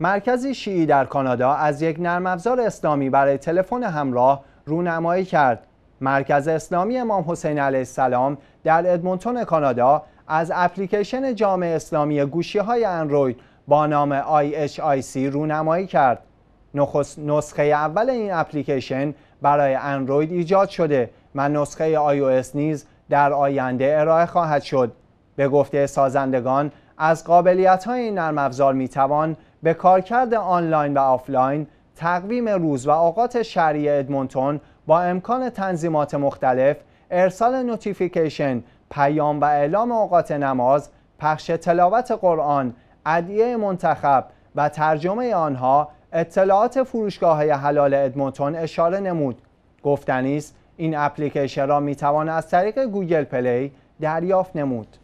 مرکزی شیعی در کانادا از یک نرم افزار اسلامی برای تلفن همراه رونمایی کرد. مرکز اسلامی امام حسین علیه السلام در ادمونتون کانادا از اپلیکیشن جامعه اسلامی گوشی های اندروید با نام IHIC رونمایی کرد. نسخه اول این اپلیکیشن برای اندروید ایجاد شده و نسخه iOS نیز در آینده ارائه خواهد شد. به گفته سازندگان از قابلیت های این نرم افزار می توان به کارکرد آنلاین و آفلاین تقویم روز و اوقات شهری ادمونتون با امکان تنظیمات مختلف ارسال نوتیفیکیشن، پیام و اعلام اوقات نماز، پخش تلاوت قرآن، ادعیه منتخب و ترجمه آنها اطلاعات فروشگاه حلال ادمونتون اشاره نمود. گفتنی است این اپلیکیشن را می توان از طریق گوگل پلی دریافت نمود.